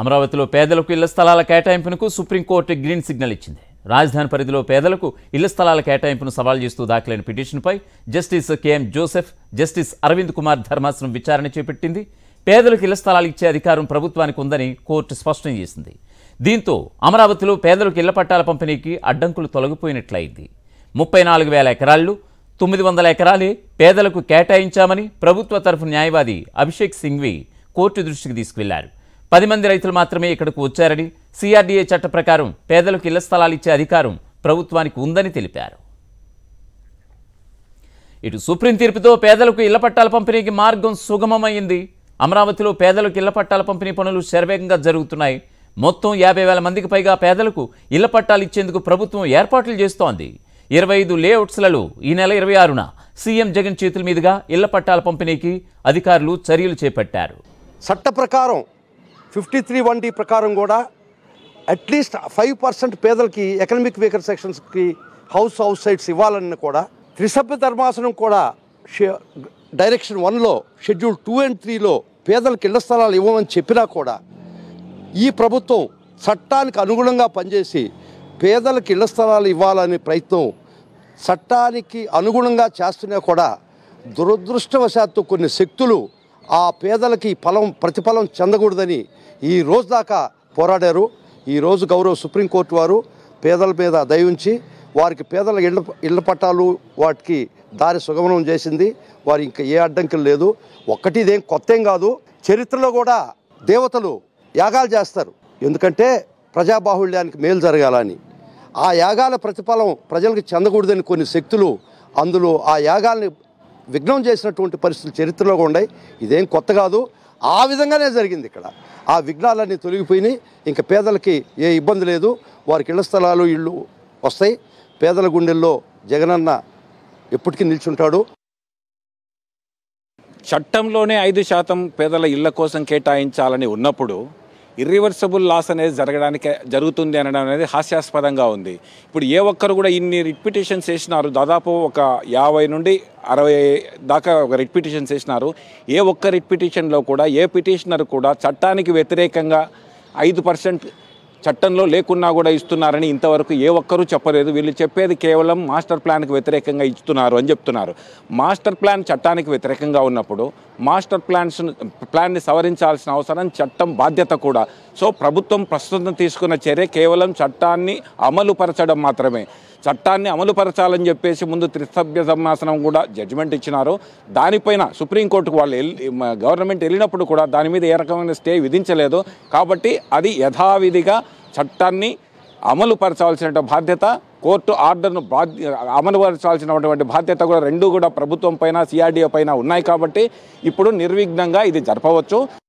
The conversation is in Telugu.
అమరావతిలో పేదలకు ఇళ్ల స్థలాల కేటాయింపునకు సుప్రీంకోర్టు గ్రీన్ సిగ్నల్ ఇచ్చింది రాజధాని పరిధిలో పేదలకు ఇళ్ల స్థలాల కేటాయింపును సవాల్ చేస్తూ దాఖలైన పిటిషన్పై జస్టిస్ కెఎం జోసెఫ్ జస్టిస్ అరవింద్ కుమార్ ధర్మాసనం విచారణ చేపట్టింది పేదలకు ఇళ్ల స్థలాలు ఇచ్చే అధికారం ప్రభుత్వానికి ఉందని కోర్టు స్పష్టం చేసింది దీంతో అమరావతిలో పేదలకు ఇళ్ల పట్టాల పంపిణీకి అడ్డంకులు తొలగిపోయినట్లయింది ముప్పై నాలుగు వేల ఎకరాళ్ళు తొమ్మిది వందల ఎకరాలే పేదలకు కేటాయించామని ప్రభుత్వ తరఫు న్యాయవాది అభిషేక్ సింఘ్వి కోర్టు దృష్టికి తీసుకువెళ్లారు పది మంది రైతులు మాత్రమే ఇక్కడకు వచ్చారని సిఆర్డీఏ చట్ట ప్రకారం పేదలకు ఇళ్ల స్థలాలు ఇచ్చే అధికారం ప్రభుత్వానికి ఉందని తెలిపారు ఇటు సుప్రీం తీర్పుతో పేదలకు ఇళ్ల పట్టాల పంపిణీకి మార్గం సుగమమైంది అమరావతిలో పేదలకు ఇళ్ల పట్టాల పంపిణీ పనులు శరవేగంగా జరుగుతున్నాయి మొత్తం యాభై వేల మందికి పైగా పేదలకు ఇళ్ల పట్టాలు ఇచ్చేందుకు ప్రభుత్వం ఏర్పాట్లు చేస్తోంది ఇరవై ఐదు లేఅవుట్స్లలో ఈ నెల ఇరవై ఆరున సీఎం జగన్ చేతుల మీదుగా ఇళ్ల పట్టాల పంపిణీకి అధికారులు చర్యలు చేపట్టారు చట్ట ప్రకారం ఫిఫ్టీ త్రీ వన్ డీ ప్రకారం కూడా అట్లీస్ట్ ఫైవ్ పర్సెంట్ పేదలకి ఎకనమిక్ వీకర్ సెక్షన్స్కి హౌస్ హౌస్ సైట్స్ ఇవ్వాలని కూడా త్రిసభ్య ధర్మాసనం కూడా డైరెక్షన్ వన్లో షెడ్యూల్ టూ అండ్ త్రీలో పేదలకు ఇళ్ల స్థలాలు ఇవ్వమని చెప్పినా కూడా ఈ ప్రభుత్వం చట్టానికి అనుగుణంగా పనిచేసి పేదలకు ఇళ్ల స్థలాలు ఇవ్వాలనే ప్రయత్నం చట్టానికి అనుగుణంగా చేస్తున్నా కూడా దురదృష్టవశాత్తు కొన్ని శక్తులు ఆ పేదలకి ఫలం ప్రతిఫలం చెందకూడదని ఈ రోజు దాకా పోరాడారు ఈరోజు గౌరవ సుప్రీంకోర్టు వారు పేదల మీద దయించి వారికి పేదల ఇళ్ళ ఇళ్ళ పట్టాలు వాటికి దారి సుగమనం చేసింది వారి ఇంకా ఏ అడ్డంకులు లేదు ఒక్కటి ఇదేం కొత్త కాదు చరిత్రలో కూడా దేవతలు యాగాలు చేస్తారు ఎందుకంటే ప్రజాబాహుళ్యానికి మేలు జరగాలని ఆ యాగాల ప్రతిఫలం ప్రజలకు చెందకూడదని కొన్ని శక్తులు అందులో ఆ యాగాల్ని విఘ్నం చేసినటువంటి పరిస్థితులు చరిత్రలో ఉన్నాయి ఇదేం కొత్త కాదు ఆ విధంగానే జరిగింది ఇక్కడ ఆ విఘ్నాలన్నీ తొలగిపోయినాయి ఇంకా పేదలకి ఏ ఇబ్బంది లేదు వారికి ఇళ్ల స్థలాలు ఇళ్ళు వస్తాయి పేదల గుండెల్లో జగనన్న ఎప్పటికీ నిల్చుంటాడు చట్టంలోనే ఐదు శాతం పేదల ఇళ్ల కోసం కేటాయించాలని ఉన్నప్పుడు ఇర్రివర్సబుల్ లాస్ అనేది జరగడానికి జరుగుతుంది అనడం అనేది హాస్యాస్పదంగా ఉంది ఇప్పుడు ఏ ఒక్కరు కూడా ఇన్ని రిపిటేషన్స్ చేసినారు దాదాపు ఒక యాభై నుండి అరవై దాకా ఒక రిపిటేషన్స్ చేసినారు ఏ ఒక్క రిపిటేషన్లో కూడా ఏ పిటిషనర్ కూడా చట్టానికి వ్యతిరేకంగా ఐదు పర్సెంట్ చట్టంలో లేకున్నా కూడా ఇస్తున్నారని ఇంతవరకు ఏ ఒక్కరూ చెప్పలేదు వీళ్ళు చెప్పేది కేవలం మాస్టర్ ప్లాన్కి వ్యతిరేకంగా ఇస్తున్నారు అని చెప్తున్నారు మాస్టర్ ప్లాన్ చట్టానికి వ్యతిరేకంగా ఉన్నప్పుడు మాస్టర్ ప్లాన్స్ ప్లాన్ని సవరించాల్సిన అవసరం చట్టం బాధ్యత కూడా సో ప్రభుత్వం ప్రస్తుతం తీసుకున్న చర్య కేవలం చట్టాన్ని అమలుపరచడం మాత్రమే చట్టాన్ని అమలుపరచాలని చెప్పేసి ముందు త్రిసభ్య సమాసనం కూడా జడ్జిమెంట్ ఇచ్చినారు దానిపైన సుప్రీంకోర్టుకు వాళ్ళు గవర్నమెంట్ వెళ్ళినప్పుడు కూడా దాని మీద ఏ రకమైన స్టే విధించలేదు కాబట్టి అది యథావిధిగా చట్టాన్ని అమలు పరచాల్సిన బాధ్యత కోర్టు ఆర్డర్ను బాధ్య అమలుపరచాల్సినటువంటి బాధ్యత కూడా రెండు కూడా ప్రభుత్వం పైన సిఆర్డీఓ పైన ఉన్నాయి కాబట్టి ఇప్పుడు నిర్విఘ్నంగా ఇది జరపవచ్చు